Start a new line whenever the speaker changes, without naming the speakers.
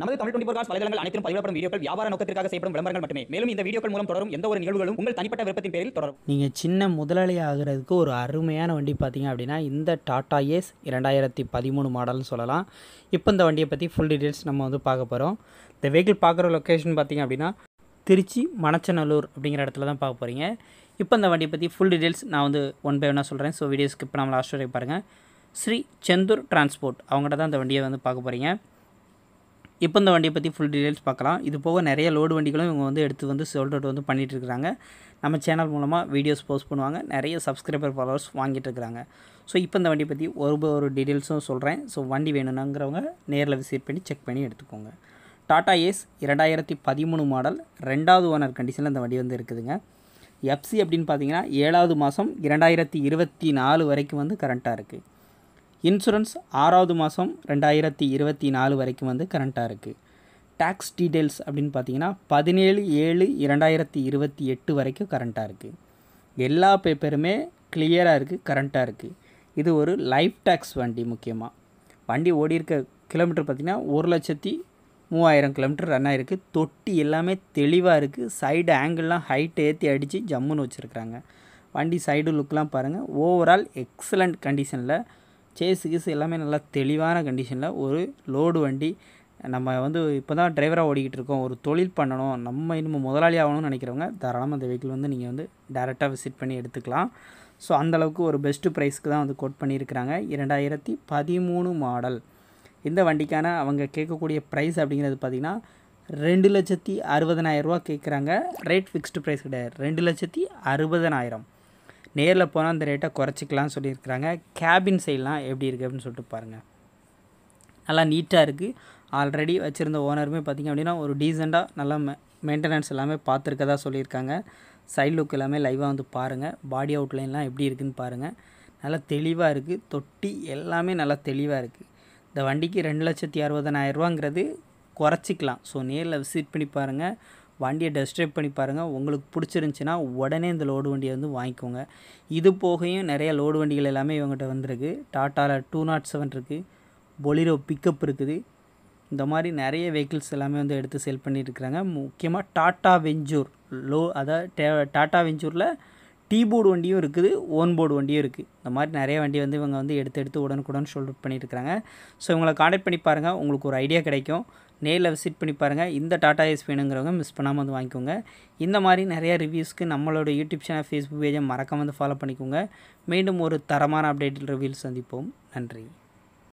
நமது Tamil twenty four cos வலைதளங்கள் அனைத்தும் பதிவிடப்படும் வீடியோக்கள் வியாபார நோக்கத்திற்காக செய்யப்படும் விளம்பரங்கள் மட்டுமே மேலும் இந்த வீடியோக்கள் மூலம் தொடரும் எந்த ஒரு நிகழ்வுகளும் உங்கள் தனிப்பட்ட விருப்பத்தின் பேரில் தொடரும் நீங்கள் சின்ன முதலாளி ஆகிறதுக்கு ஒரு அருமையான வண்டி பார்த்தீங்க அப்படின்னா இந்த டாடா ஏஸ் இரண்டாயிரத்தி பதிமூணு மாடல்னு சொல்லலாம் இப்போ இந்த வண்டியை பற்றி ஃபுல் டீட்டெயில்ஸ் நம்ம வந்து பார்க்க போகிறோம் இந்த வெஹிக்கிள் பார்க்குற லொக்கேஷன் பார்த்தீங்க அப்படின்னா திருச்சி மணச்சநல்லூர் அப்படிங்கிற இடத்துல தான் பார்க்க போகிறீங்க இப்போ இந்த வண்டியை பற்றி ஃபுல் டீட்டெயில்ஸ் நான் வந்து ஒன் பை ஒன்னாக சொல்கிறேன் ஸோ வீடியோ ஸ்கிப் பண்ணாமல் லாஸ்ட் வரைக்கும் பாருங்கள் ஸ்ரீ செந்தூர் டிரான்ஸ்போர்ட் அவங்கள்ட்ட தான் இந்த வண்டியை வந்து பார்க்க போகிறீங்க இப்போ இந்த வண்டியை பற்றி ஃபுல் டீட்டெயில்ஸ் பார்க்கலாம் இது போக நிறைய லோடு வண்டிகளும் இவங்க வந்து எடுத்து வந்து சோல்ட் அவுட் வந்து பண்ணிகிட்ருக்காங்க நம்ம சேனல் மூலமாக வீடியோஸ் போஸ்ட் பண்ணுவாங்க நிறைய சப்ஸ்கிரைபர் ஃபாலோவர்ஸ் வாங்கிட்டு இருக்காங்க ஸோ இப்போ இந்த வண்டியை பற்றி ஒரு ஒரு டீட்டெயில்ஸும் சொல்கிறேன் ஸோ வண்டி வேணுங்கிறவங்க நேரில் விசிட் பண்ணி செக் பண்ணி எடுத்துக்கோங்க டாடா ஏஸ் இரண்டாயிரத்தி பதிமூணு மாடல் ரெண்டாவது ஓனர் கண்டிஷனில் இந்த வண்டி வந்து இருக்குதுங்க எஃப்சி அப்படின்னு பார்த்தீங்கன்னா ஏழாவது மாதம் இரண்டாயிரத்தி இருபத்தி நாலு வரைக்கும் வந்து கரண்ட்டாக இருக்குது இன்சூரன்ஸ் ஆறாவது மாதம் ரெண்டாயிரத்தி இருபத்தி நாலு வரைக்கும் வந்து கரண்ட்டாக இருக்குது டேக்ஸ் டீட்டெயில்ஸ் அப்படின்னு பார்த்தீங்கன்னா பதினேழு ஏழு இரண்டாயிரத்தி இருபத்தி எட்டு வரைக்கும் கரண்ட்டாக இருக்குது எல்லா பேப்பருமே கிளியராக இருக்குது கரண்ட்டாக இருக்குது இது ஒரு லைஃப் டேக்ஸ் வண்டி முக்கியமாக வண்டி ஓடி இருக்க கிலோமீட்டர் பார்த்திங்கன்னா ஒரு லட்சத்தி மூவாயிரம் கிலோமீட்டர் ரன் ஆகிருக்கு தொட்டி எல்லாமே தெளிவாக இருக்குது சைடு ஆங்கிள்லாம் ஹைட்டு ஏற்றி அடித்து ஜம்முன்னு வச்சுருக்குறாங்க வண்டி சைடு லுக்கெலாம் பாருங்கள் ஓவரால் எக்ஸலண்ட் கண்டிஷனில் சேஸ் கீஸு எல்லாமே நல்லா தெளிவான கண்டிஷனில் ஒரு லோடு வண்டி நம்ம வந்து இப்போ தான் டிரைவராக ஓடிக்கிட்டு இருக்கோம் ஒரு தொழில் பண்ணணும் நம்ம இன்னும் முதலாளி ஆகணும்னு நினைக்கிறவங்க தாராளமாக அந்த வெஹிக்கிள் வந்து நீங்கள் வந்து டேரெக்டாக விசிட் பண்ணி எடுத்துக்கலாம் ஸோ அந்தளவுக்கு ஒரு பெஸ்ட்டு ப்ரைஸ்க்கு தான் வந்து கோட் பண்ணியிருக்கிறாங்க இரண்டாயிரத்தி பதிமூணு மாடல் இந்த வண்டிக்கான அவங்க கேட்கக்கூடிய ப்ரைஸ் அப்படிங்கிறது பார்த்திங்கன்னா ரெண்டு லட்சத்தி அறுபதனாயிரரூவா கேட்குறாங்க ரேட் ஃபிக்ஸ்டு ப்ரைஸ் கிடையாது ரெண்டு லட்சத்தி அறுபதனாயிரம் நேரில் போனால் அந்த ரேட்டை குறைச்சிக்கலாம்னு சொல்லியிருக்கிறாங்க கேபின் சைடெலாம் எப்படி இருக்குது அப்படின்னு சொல்லிட்டு பாருங்கள் நல்லா நீட்டாக இருக்குது ஆல்ரெடி வச்சுருந்த ஓனருமே பார்த்திங்க அப்படின்னா ஒரு டீசெண்டாக நல்லா மெ மெயின்டெனன்ஸ் எல்லாமே பார்த்துருக்கதா சொல்லியிருக்காங்க சைட் லுக் எல்லாமே லைவாக வந்து பாருங்கள் பாடி அவுட்லைன்லாம் எப்படி இருக்குதுன்னு பாருங்கள் நல்லா தெளிவாக இருக்குது தொட்டி எல்லாமே நல்லா தெளிவாக இருக்குது இந்த வண்டிக்கு ரெண்டு லட்சத்தி அறுபதனாயிரரூவாங்கிறது குறைச்சிக்கலாம் ஸோ நேரில் விசிட் பண்ணி பாருங்கள் வண்டியை டெஸ்ட் ட்ரைவ் பண்ணி பாருங்கள் உங்களுக்கு பிடிச்சிருந்துச்சின்னா உடனே இந்த லோடு வண்டியை வந்து வாங்கிக்கோங்க இது போகையும் நிறைய லோடு வண்டிகள் எல்லாமே இவங்ககிட்ட வந்திருக்கு டாட்டாவில் டூ நாட் செவன் இருக்குது பொலிரோ பிக்கப் இருக்குது இந்த மாதிரி நிறைய வெஹிக்கிள்ஸ் எல்லாமே வந்து எடுத்து சேல் பண்ணிட்டு இருக்கிறாங்க முக்கியமாக டாட்டா வெஞ்சூர் லோ அதாவது டாட்டா வெஞ்சூரில் டீ போர்டு வண்டியும் இருக்குது ஓன் போர்டு வண்டியும் இருக்குது இந்த மாதிரி நிறைய வண்டி வந்து இவங்க வந்து எடுத்து எடுத்து உடனுக்குடன் ஷோல்ட் பண்ணியிருக்கிறாங்க ஸோ இவங்களை காண்டாக்ட் பண்ணி பாருங்கள் உங்களுக்கு ஒரு ஐடியா கிடைக்கும் நேரில் விசிட் பண்ணி பாருங்கள் இந்த டாடா எஸ் வேணுங்கிறவங்க மிஸ் பண்ணாமல் வந்து வாங்கிக்கோங்க இந்த மாதிரி நிறையா ரிவ்யூஸ்க்கு நம்மளோட யூடியூப் சேனல் ஃபேஸ்புக் பேஜை மறக்காமல் வந்து ஃபாலோ பண்ணிக்கோங்க மீண்டும் ஒரு தரமான அப்டேட்டில் ரிவ்யூஸ் சந்திப்போம் நன்றி